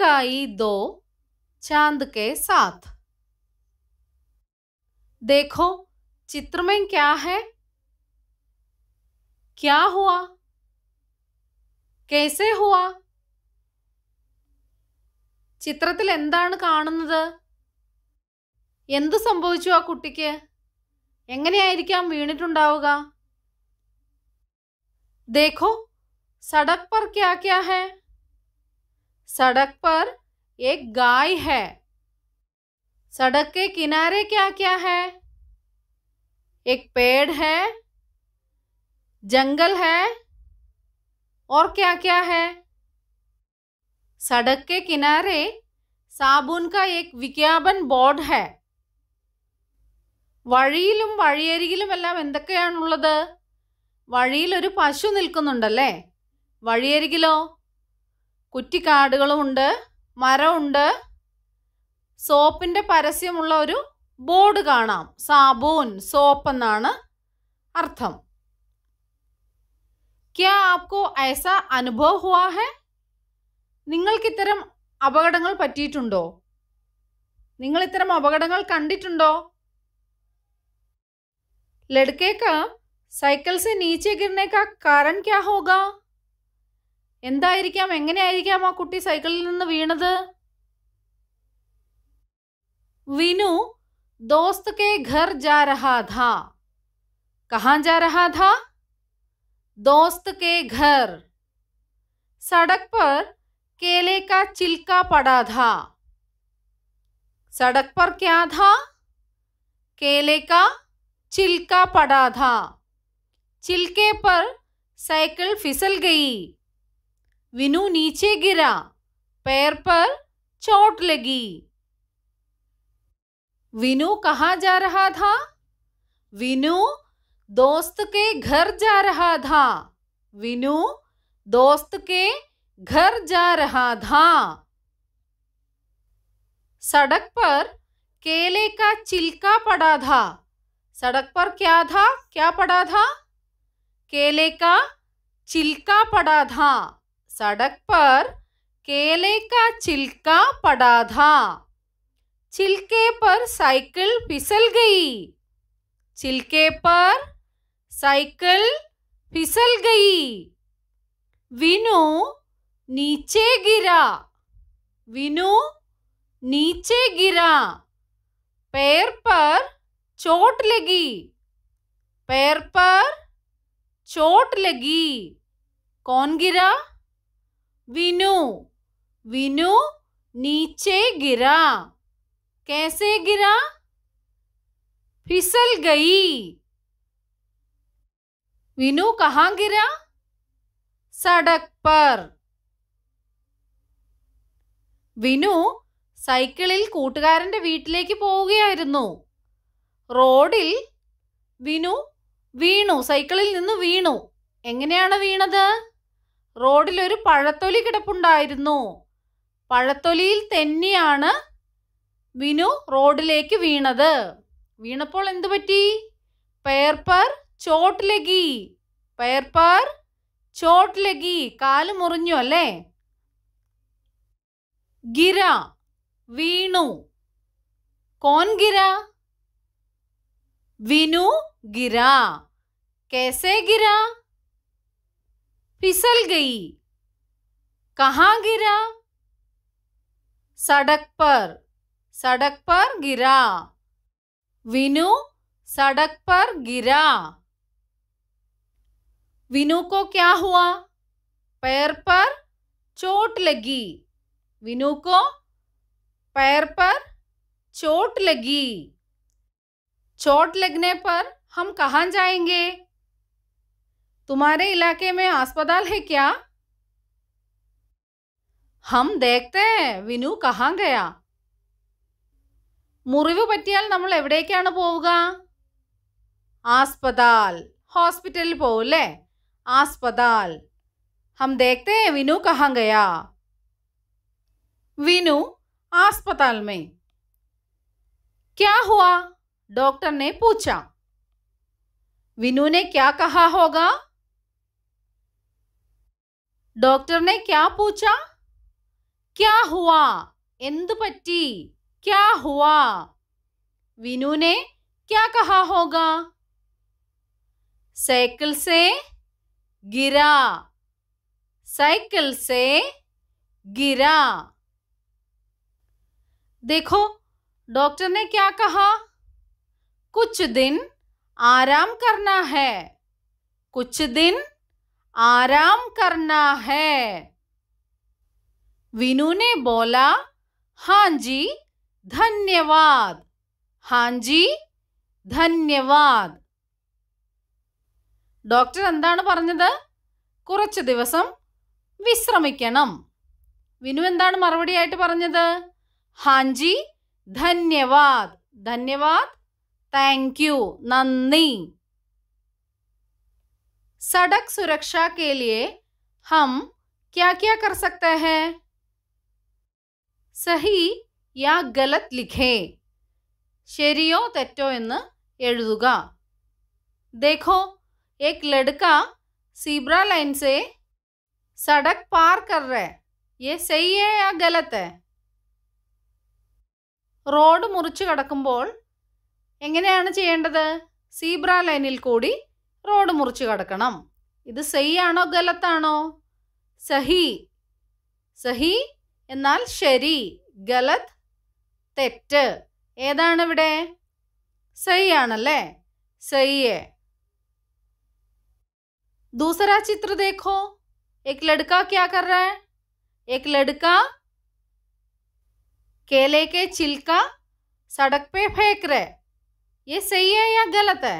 इकाई दो चांद के साथ देखो चित्र में क्या है क्या हुआ कैसे हुआ ചിത്രത്തിൽ എന്താണ് കാണുന്നത് എന്ത് സംഭവിച്ചു ആ കുട്ടിക്ക് എങ്ങനെയായിരിക്കാം വീണിട്ടുണ്ടാവുക ദേഖോ സടക് പർ ക്യാ ക്യാ ഹേ सड़क पर एक गाय है सड़क के किनारे क्या क्या है एक पेड़ है जंगल है और क्या क्या है सड़क के किनारे സാബൂൺ കാ എക് വിഗ്യാപൻ ബോർഡ് ഹേ വഴിയിലും വഴിയരികിലും എല്ലാം എന്തൊക്കെയാണുള്ളത് വഴിയിൽ ഒരു പശു നിൽക്കുന്നുണ്ടല്ലേ വഴിയരികിലോ കുറ്റിക്കാടുകളുമുണ്ട് മരമുണ്ട് സോപ്പിൻ്റെ പരസ്യമുള്ള ഒരു ബോർഡ് കാണാം സാബൂൻ സോപ്പ് എന്നാണ് അർത്ഥം ക്യാ ആപ്കോ ഐസ അനുഭവ ഹുവാ നിങ്ങൾക്ക് ഇത്തരം അപകടങ്ങൾ പറ്റിയിട്ടുണ്ടോ നിങ്ങൾ ഇത്തരം അപകടങ്ങൾ കണ്ടിട്ടുണ്ടോ ലഡ്ക്കേക്ക സൈക്കിൾ സെ നീച്ചെ ഗിർനെ കാ ക്യാ ഹോഗാ എന്തായിരിക്കാം എങ്ങനെയായിരിക്കാം ആ കുട്ടി സൈക്കിളിൽ നിന്ന് വീണത് വിനു दोस्त के घर जा रहा था कहाँ जा रहा था दोस्त के घर सड़क पर केले का चिल्का पड़ा था सड़क पर क्या था केले का चिल्का पड़ा था चिलके पर साइकिल फिसल गई विनु नीचे गिरा पैर पर चोट लगी विनु कहाँ जा रहा था विनु दोस्त के घर जा रहा था विनु दोस्त के घर जा रहा था सड़क पर केले का चिलका पड़ा था सड़क पर क्या था क्या पड़ा था केले का चिलका पड़ा था सड़क पर केले का छिलका पड़ा था छिलके पर साइकिल फिसल गई छिलके पर साइकिल फिसल गई विनु नीचे गिरा विनु नीचे गिरा पैर पर चोट लगी पैर पर चोट लगी कौन गिरा വിനു വിനു नीचे गिरा कैसे गिरा फिसल गई വിനു कहाँ गिरा सड़क पर വിനു സൈക്കിളിൽ കൂട്ടുകാരന്റെ വീട്ടിലേക്ക് പോവുകയായിരുന്നു റോഡിൽ വിനു വീണു സൈക്കിളിൽ നിന്ന് വീണു എങ്ങനെയാണ് വീണത് റോഡിൽ ഒരു പഴത്തൊലി കിടപ്പുണ്ടായിരുന്നു പഴത്തൊലിയിൽ തന്നെയാണ് വിനു റോഡിലേക്ക് വീണത് വീണപ്പോൾ എന്തു പറ്റി പേർപ്പർ ചോട്ട് ലഗി പേർപ്പർ ചോട്ട് ലഗി കാല് മുറിഞ്ഞു അല്ലേ ഗിര വീണു കോൻ ഗിര വിനു ഗിര കേസേ ഗിര फिसल गई कहाँ गिरा सड़क पर सड़क पर गिरा विनु सड़क पर गिरा विनु को क्या हुआ पैर पर चोट लगी विनु को पैर पर चोट लगी चोट लगने पर हम कहाँ जाएंगे तुम्हारे इलाके में अस्पताल है क्या हम देखते हैं विनु कहाँ गया मुरीव पटिया नाम एवडेपाल हॉस्पिटल पोले अस्पताल हम देखते हैं विनु कहाँ गया विनु अस्पताल में क्या हुआ डॉक्टर ने पूछा विनु ने क्या कहा होगा डॉक्टर ने क्या पूछा क्या हुआ पट्टी क्या हुआ विनु ने क्या कहा होगा साइकिल से गिरा साइकिल से गिरा देखो डॉक्टर ने क्या कहा कुछ दिन आराम करना है कुछ दिन आराम करना है विनू ने बोला हाँ जी धन्यवाद हाँ जी ധന്യവാദ് ഡോക്ടർ എന്താണ് പറഞ്ഞത് കുറച്ച് ദിവസം വിശ്രമിക്കണം വിനു എന്താണ് മറുപടിയായിട്ട് പറഞ്ഞത് ഹാൻജി ധന്യവാദ് ധന്യവാദ് താങ്ക് യു നന്ദി सड़क सुरक्षा के लिए हम क्या क्या कर सकते हैं സഹി യാ ഗലത് ലിഖേ ശരിയോ തെറ്റോ എന്ന് എഴുതുക ദേഖോ എക് ലടുക്ക സീബ്ര ലൈൻ സെ സടക് പാർ കർ റേ യെ സഹി ഹേ യാ ഗലത് ഹേ റോഡ് മുറിച്ചു കടക്കുമ്പോൾ എങ്ങനെയാണ് ചെയ്യേണ്ടത് സീബ്ര ലൈനിൽ കൂടി റോഡ് മുറിച്ച് കടക്കണം ഇത് സഹി ആണോ ഗലത്താണോ സഹി സഹി എന്നാൽ ശരി ഗലത് തെറ്റ് ഏതാണ് ഇവിടെ സഹി ആണല്ലേ സഹിയെ ദൂസര ചിത്ര ദേഖോ एक लड़का ക്യാ कर रहा है കേലേക്ക് ചിൽക്ക സടക് പേ ഫേക്ക് सड़क पे फेंक रहे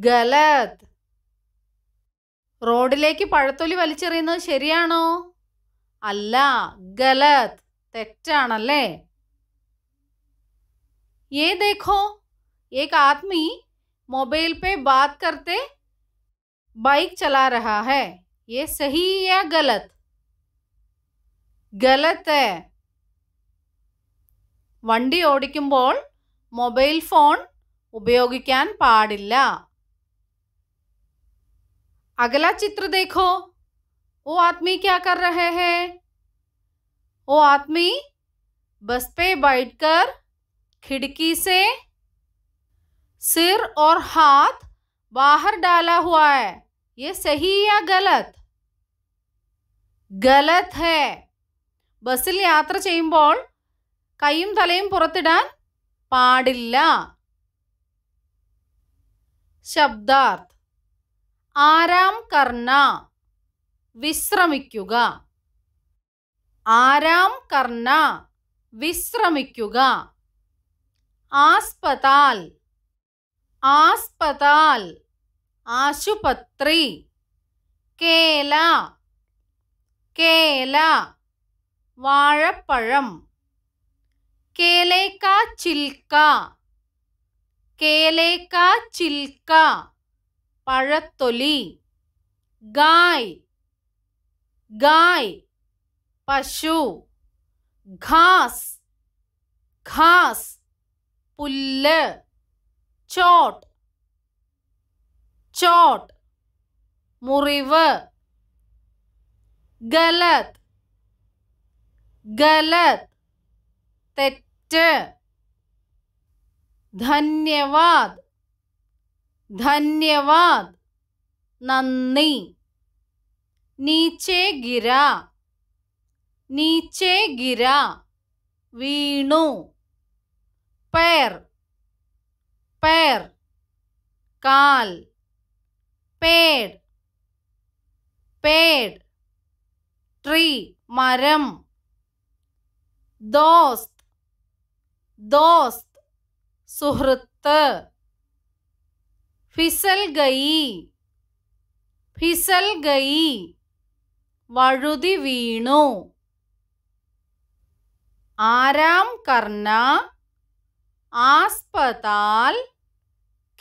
गलत रोड पड़तोलि वलचो अल गलत तेटाणल ये देखो एक आदमी मोबाइल पे बात करते बाइक चला रहा है ये सही या गलत गलत है वी ओडिक मोबाइल फोन उपयोग पाड़ी अगला चित्र देखो वो आदमी क्या कर रहे हैं वो आदमी बस पे बैठकर खिड़की से सिर और हाथ बाहर डाला हुआ है ये सही या गलत गलत है बस यात्रा ചെയ്യുമ്പോൾ कई तल പുറത്തിടാൻ शब्दार्थ ആരാം കർണ വിശ്രമിക്കുക ആരാം കർണ വിശ്രമിക്കുക ആസ്പതാൽ ആസ്പതാൽ ആശുപത്രി കേല കേല വാഴപ്പഴം केले का चिल्का केले का चिल्का पड़ी गाय गाय पशु घास घास पुल्ल चोट चोट मुरीव गलत गलत തെറ്റ് ധന്യവാദ് धन्यवाद नंदी नीचे गिरा नीचे गिरा वीणु पैर पैर काल पेड़ पेड़ ट्री मरम दोस्त दोस्त सुहृत फिसल गई फिसल गई वरुति वीणु आराम करना आस्पताल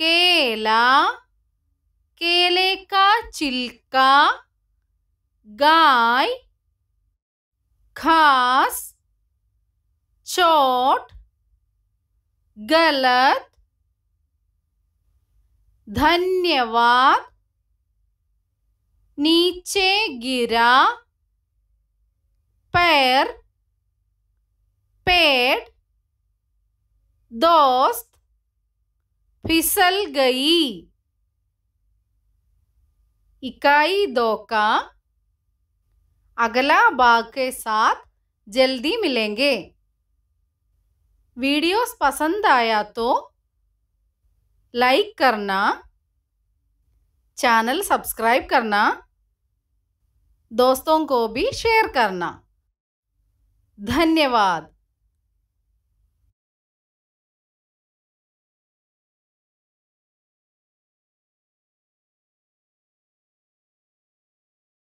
केला केले का छिलका गाय खास चोट गलत धन्यवाद नीचे गिरा पैर पेड़ दोस्त फिसल गई इकाई दो का अगला भाग के साथ जल्दी मिलेंगे वीडियोस पसंद आया तो लाइक करना चैनल सब्सक्राइब करना दोस्तों को भी शेयर करना धन्यवाद